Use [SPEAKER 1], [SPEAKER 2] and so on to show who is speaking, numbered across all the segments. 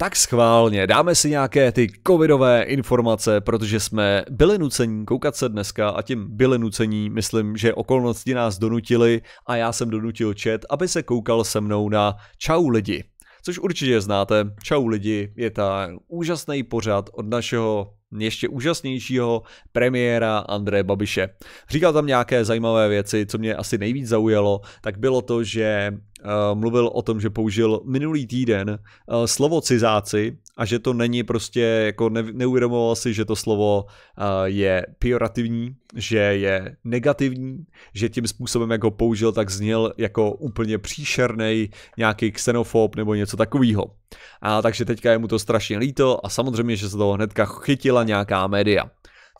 [SPEAKER 1] Tak schválně, dáme si nějaké ty covidové informace, protože jsme byli nucení koukat se dneska a tím byli nucení, myslím, že okolnosti nás donutili a já jsem donutil chat, aby se koukal se mnou na Čau lidi. Což určitě znáte, Čau lidi je ta úžasný pořad od našeho ještě úžasnějšího premiéra André Babiše. Říkal tam nějaké zajímavé věci, co mě asi nejvíc zaujalo, tak bylo to, že Eh, mluvil o tom, že použil minulý týden eh, slovo cizáci a že to není prostě, jako neuvědomoval si, že to slovo eh, je pejorativní, že je negativní, že tím způsobem, jak ho použil, tak zněl jako úplně příšerný nějaký xenofob nebo něco takového. A takže teďka je mu to strašně líto a samozřejmě, že se toho hnedka chytila nějaká média.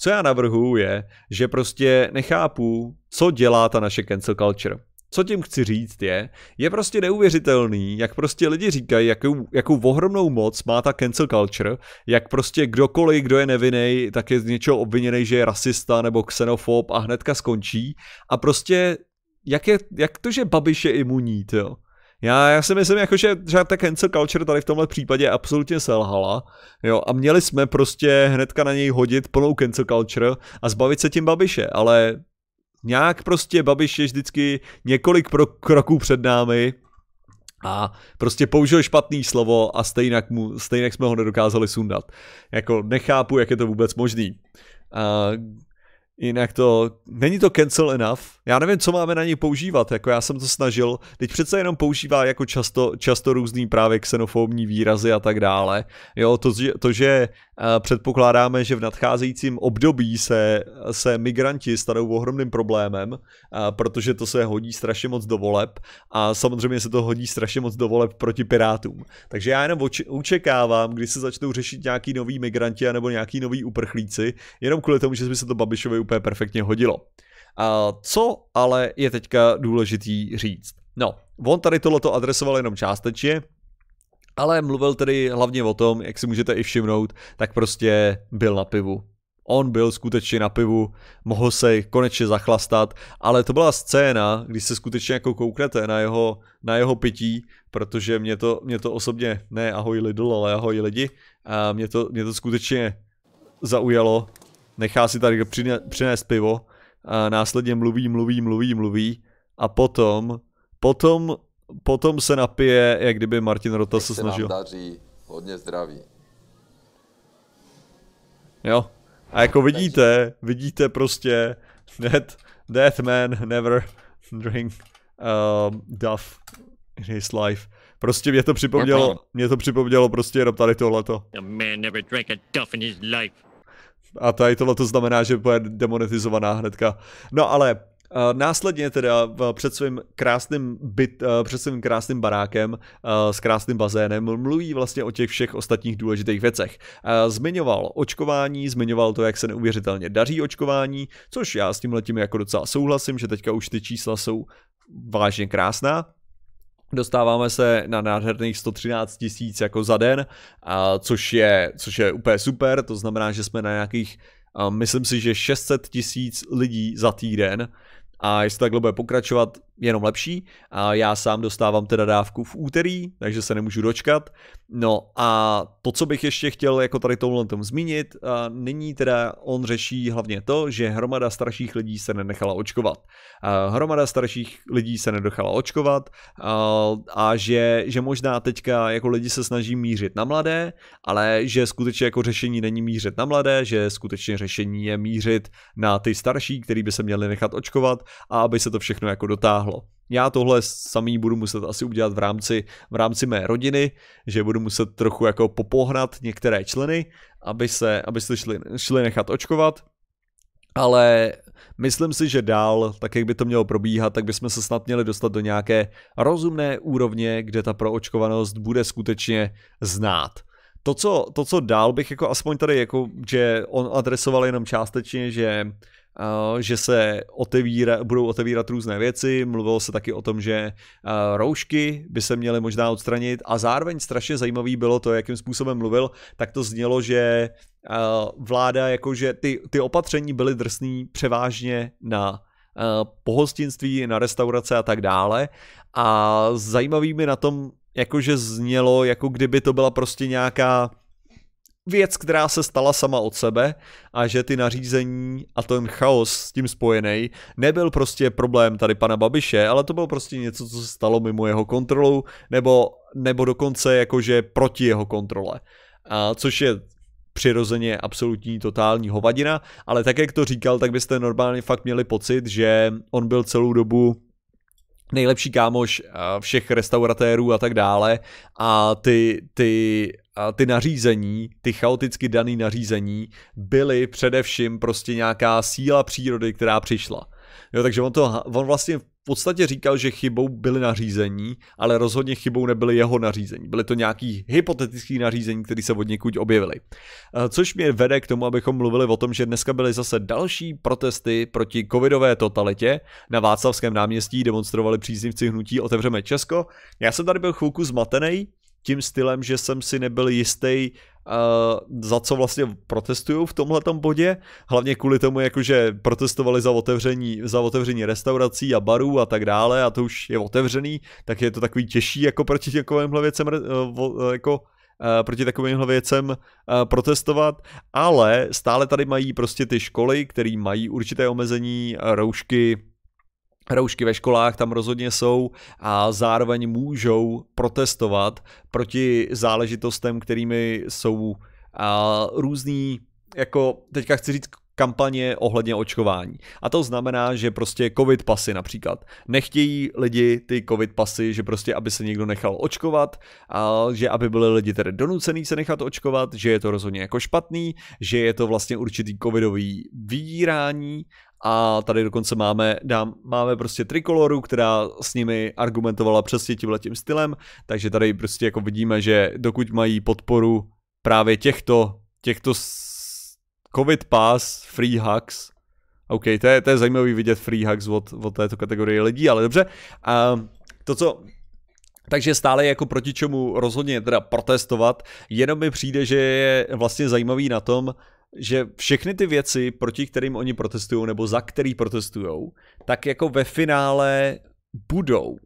[SPEAKER 1] Co já navrhuji je, že prostě nechápu, co dělá ta naše cancel culture. Co tím chci říct je, je prostě neuvěřitelný, jak prostě lidi říkají, jakou, jakou ohromnou moc má ta cancel culture, jak prostě kdokoliv, kdo je nevinný, tak je z něčeho obviněný, že je rasista nebo xenofob a hnedka skončí. A prostě, jak, je, jak to, že Babiš je imunní, jo? Já, já si myslím, jako, že ta cancel culture tady v tomhle případě absolutně selhala. Jo, a měli jsme prostě hnedka na něj hodit plnou cancel culture a zbavit se tím babiše, ale Nějak prostě Babiš je vždycky několik pro kroků před námi a prostě použil špatný slovo a stejnak, mu, stejnak jsme ho nedokázali sundat. Jako nechápu, jak je to vůbec možný. Uh, Jinak to, není to cancel enough. Já nevím, co máme na něj používat, jako já jsem to snažil. Teď přece jenom používá jako často, často různý právě xenofobní výrazy a tak dále. Jo, to, to že uh, předpokládáme, že v nadcházejícím období se, se migranti stanou ohromným problémem, uh, protože to se hodí strašně moc do voleb a samozřejmě se to hodí strašně moc do voleb proti pirátům. Takže já jenom oč- očekávám, když se začnou řešit nějaký noví migranti nebo nějaký noví uprchlíci, jenom kvůli tomu, že by se to Babišovi úplně perfektně hodilo. A co ale je teďka důležitý říct? No, on tady tohleto adresoval jenom částečně, ale mluvil tedy hlavně o tom, jak si můžete i všimnout, tak prostě byl na pivu. On byl skutečně na pivu, mohl se konečně zachlastat, ale to byla scéna, když se skutečně jako kouknete na jeho, na jeho pití, protože mě to, mě to osobně, ne ahoj Lidl, ale ahoj lidi, a mě to, mě to skutečně zaujalo nechá si tady přinést pivo, a následně mluví, mluví, mluví, mluví a potom, potom, potom se napije, jak kdyby Martin Rota se snažil. Se daří, hodně zdraví. Jo, a jako vidíte, vidíte prostě dead, dead man never drink uh, duff in his life. Prostě mě to připomnělo, mě to připomnělo prostě jenom tady tohleto. A man never drank a duff in his life. A tady tohle to znamená, že bude demonetizovaná hnedka. No ale Uh, následně teda uh, před svým krásným byt, uh, před svým krásným barákem s krásným bazénem mluví vlastně o těch všech ostatních důležitých věcech. Zmiňoval očkování, zmiňoval to, jak se neuvěřitelně daří očkování, což já s tím letím jako docela souhlasím, že teďka už ty čísla jsou vážně krásná. Dostáváme se na nádherných 113 tisíc jako za den, a což, je, což je úplně super, to znamená, že jsme na nějakých, myslím si, že 600 tisíc lidí za týden. A jestli takhle bude pokračovat, jenom lepší a já sám dostávám teda dávku v úterý, takže se nemůžu dočkat. No a to, co bych ještě chtěl jako tady tomhle tom zmínit, a nyní teda on řeší hlavně to, že hromada starších lidí se nenechala očkovat. A hromada starších lidí se nedochala očkovat a, a že, že možná teďka jako lidi se snaží mířit na mladé, ale že skutečně jako řešení není mířit na mladé, že skutečně řešení je mířit na ty starší, který by se měli nechat očkovat a aby se to všechno jako dotáhlo pomohlo. Já tohle samý budu muset asi udělat v rámci, v rámci mé rodiny, že budu muset trochu jako popohnat některé členy, aby se, aby se šli, šli nechat očkovat, ale myslím si, že dál, tak jak by to mělo probíhat, tak bychom se snad měli dostat do nějaké rozumné úrovně, kde ta proočkovanost bude skutečně znát. To co, to, co dál bych jako aspoň tady, jako, že on adresoval jenom částečně, že Eh, že se otevíra, budou otevírat různé věci, mluvilo se taky o tom, že eh, roušky by se měly možná odstranit a zároveň strašně zajímavý bylo to, jakým způsobem mluvil, tak to znělo, že eh, vláda, jakože ty, ty opatření byly drsný převážně na pohostinství, na restaurace a tak dále a zajímavý mi na tom jakože znělo, jako kdyby to byla prostě nějaká věc, která se stala sama od sebe a že ty nařízení a ten chaos s tím spojený nebyl prostě problém tady pana Babiše, ale to bylo prostě něco, co se stalo mimo jeho kontrolu nebo, nebo dokonce jakože proti jeho kontrole. A což je přirozeně absolutní totální hovadina, ale tak jak to říkal, tak byste normálně fakt měli pocit, že on byl celou dobu nejlepší kámoš eh, všech restauratérů a tak dále a ty, ty, a ty nařízení, ty chaoticky dané nařízení byly především prostě nějaká síla přírody, která přišla. Jo, takže on, to, on vlastně v podstatě říkal, že chybou byly nařízení, ale rozhodně chybou nebyly jeho nařízení. Byly to nějaký hypotetický nařízení, které se od někud objevily. Eh, což mě vede k tomu, abychom mluvili o tom, že dneska byly zase další protesty proti covidové totalitě. Na Václavském náměstí demonstrovali příznivci hnutí Otevřeme Česko. Já jsem tady byl chvilku zmatený, tím stylem, že jsem si nebyl jistý, za co vlastně protestují v tomhle bodě, hlavně kvůli tomu, jako že protestovali za otevření, za otevření restaurací a barů a tak dále a to už je otevřený, tak je to takový těžší jako proti takovýmhle věcem eh, eh, jako eh, proti takovýmhle věcem protestovat, ale stále tady mají prostě ty školy, které mají určité omezení, roušky, Roušky ve školách tam rozhodně jsou a zároveň můžou protestovat proti záležitostem, kterými jsou různý, jako teďka chci říct kampaně ohledně očkování. A to znamená, že prostě covid pasy například. Nechtějí lidi ty covid pasy, že prostě aby se někdo nechal očkovat, a že aby byli lidi tedy donucený se nechat očkovat, že je to rozhodně jako špatný, že je to vlastně určitý covidový vydírání a tady dokonce máme, dám, máme prostě trikoloru, která s nimi argumentovala přesně tímhle tím stylem, takže tady prostě jako vidíme, že dokud mají podporu právě těchto, těchto Covid Pass, Free Hacks. OK, to je, to je zajímavý vidět Free Hacks od, od této kategorie lidí, ale dobře. A ehm, to, co takže stále jako proti čemu rozhodně teda protestovat, jenom mi přijde, že je vlastně zajímavý na tom, že všechny ty věci, proti kterým oni protestují nebo za který protestují, tak jako ve finále budou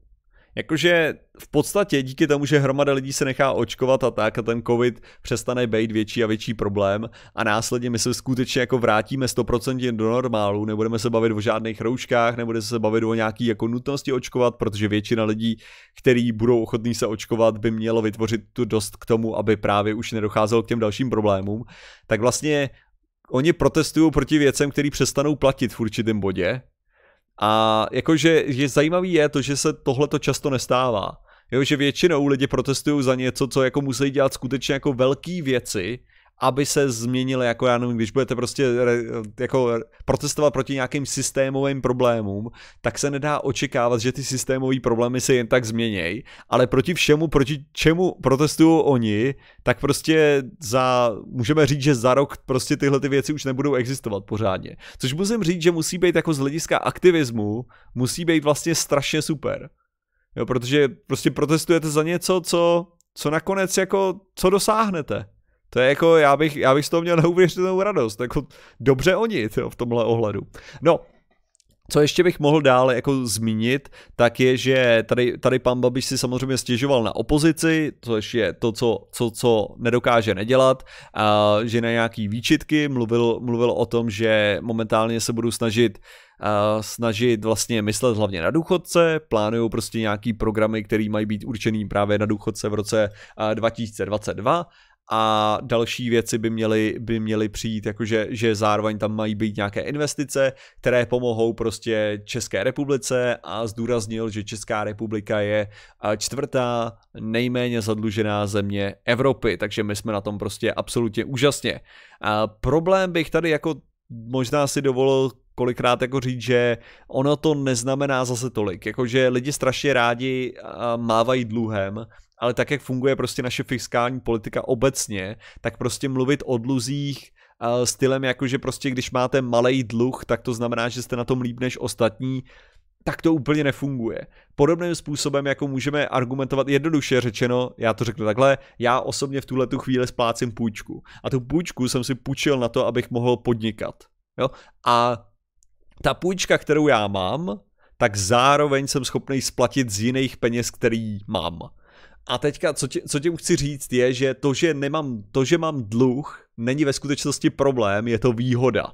[SPEAKER 1] Jakože v podstatě díky tomu, že hromada lidí se nechá očkovat a tak a ten covid přestane být větší a větší problém a následně my se skutečně jako vrátíme 100% do normálu, nebudeme se bavit o žádných rouškách, nebudeme se bavit o nějaký jako nutnosti očkovat, protože většina lidí, kteří budou ochotní se očkovat, by mělo vytvořit tu dost k tomu, aby právě už nedocházelo k těm dalším problémům, tak vlastně oni protestují proti věcem, které přestanou platit v určitém bodě, a jakože je zajímavý je to, že se tohle to často nestává. Jo, že většinou lidi protestují za něco, co jako musí dělat skutečně jako velké věci, aby se změnily, jako já nevím, když budete prostě jako protestovat proti nějakým systémovým problémům, tak se nedá očekávat, že ty systémové problémy se jen tak změnějí, ale proti všemu, proti čemu protestují oni, tak prostě za, můžeme říct, že za rok prostě tyhle ty věci už nebudou existovat pořádně. Což musím říct, že musí být jako z hlediska aktivismu, musí být vlastně strašně super. Jo, protože prostě protestujete za něco, co, co nakonec jako, co dosáhnete. To je jako, já bych, já bych z toho měl neuvěřitelnou radost, jako dobře oni tyjo, v tomhle ohledu. No, co ještě bych mohl dále jako zmínit, tak je, že tady, tady pan Babiš si samozřejmě stěžoval na opozici, což je to, co, co, co nedokáže nedělat, a že na nějaký výčitky mluvil, mluvil o tom, že momentálně se budu snažit a snažit vlastně myslet hlavně na důchodce, plánují prostě nějaký programy, které mají být určený právě na důchodce v roce 2022 a další věci by měly, by měly přijít, jakože že zároveň tam mají být nějaké investice, které pomohou prostě České republice a zdůraznil, že Česká republika je čtvrtá nejméně zadlužená země Evropy, takže my jsme na tom prostě absolutně úžasně. A problém bych tady jako možná si dovolil kolikrát jako říct, že ono to neznamená zase tolik, jakože lidi strašně rádi mávají dluhem, ale tak, jak funguje prostě naše fiskální politika obecně, tak prostě mluvit o dluzích stylem, jakože prostě když máte malý dluh, tak to znamená, že jste na tom líp než ostatní, tak to úplně nefunguje. Podobným způsobem, jako můžeme argumentovat jednoduše řečeno, já to řeknu takhle, já osobně v tuhle tu chvíli splácím půjčku. A tu půjčku jsem si půjčil na to, abych mohl podnikat. Jo? A ta půjčka, kterou já mám, tak zároveň jsem schopný splatit z jiných peněz, který mám. A teďka, co, tě, co tím chci říct, je, že to, že nemám, to, že mám dluh, není ve skutečnosti problém, je to výhoda.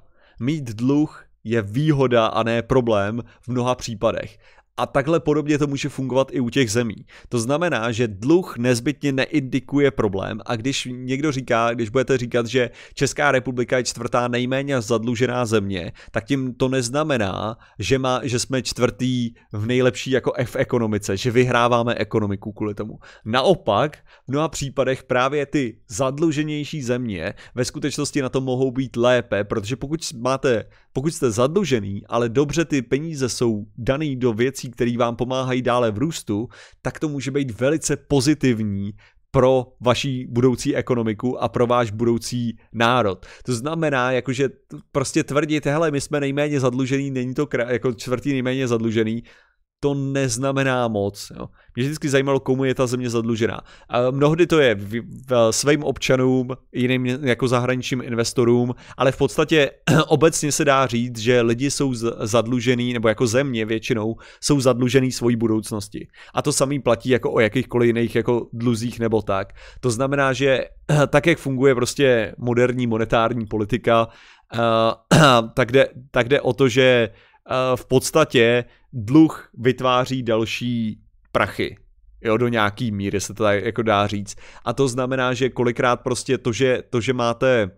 [SPEAKER 1] Mít dluh je výhoda a ne problém v mnoha případech. A takhle podobně to může fungovat i u těch zemí. To znamená, že dluh nezbytně neindikuje problém a když někdo říká, když budete říkat, že Česká republika je čtvrtá nejméně zadlužená země, tak tím to neznamená, že, má, že jsme čtvrtý v nejlepší jako F ekonomice, že vyhráváme ekonomiku kvůli tomu. Naopak, v mnoha případech právě ty zadluženější země ve skutečnosti na to mohou být lépe, protože pokud máte, pokud jste zadlužený, ale dobře ty peníze jsou daný do věcí, které vám pomáhají dále v růstu, tak to může být velice pozitivní pro vaší budoucí ekonomiku a pro váš budoucí národ. To znamená, jakože prostě tvrdit, hele, my jsme nejméně zadlužený, není to jako čtvrtý nejméně zadlužený, to neznamená moc. Jo. Mě vždycky zajímalo, komu je ta země zadlužená. A mnohdy to je v, v, svým občanům, jiným jako zahraničním investorům, ale v podstatě obecně se dá říct, že lidi jsou z, zadlužený, nebo jako země většinou, jsou zadlužený svojí budoucnosti. A to samý platí jako o jakýchkoliv jiných jako dluzích nebo tak. To znamená, že tak, jak funguje prostě moderní monetární politika, eh, tak jde, tak jde o to, že eh, v podstatě dluh vytváří další prachy. Jo, do nějaký míry se to tady jako dá říct. A to znamená, že kolikrát prostě to, že, to, že máte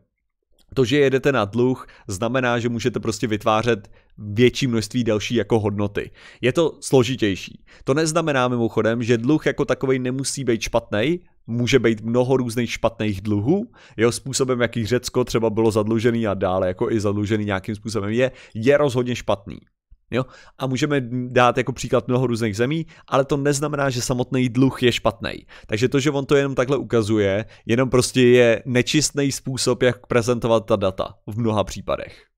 [SPEAKER 1] to, že jedete na dluh, znamená, že můžete prostě vytvářet větší množství další jako hodnoty. Je to složitější. To neznamená mimochodem, že dluh jako takový nemusí být špatný, může být mnoho různých špatných dluhů, jeho způsobem, jaký Řecko třeba bylo zadlužený a dále jako i zadlužený nějakým způsobem je, je rozhodně špatný. Jo? A můžeme dát jako příklad mnoho různých zemí, ale to neznamená, že samotný dluh je špatný. Takže to, že on to jenom takhle ukazuje, jenom prostě je nečistný způsob, jak prezentovat ta data v mnoha případech.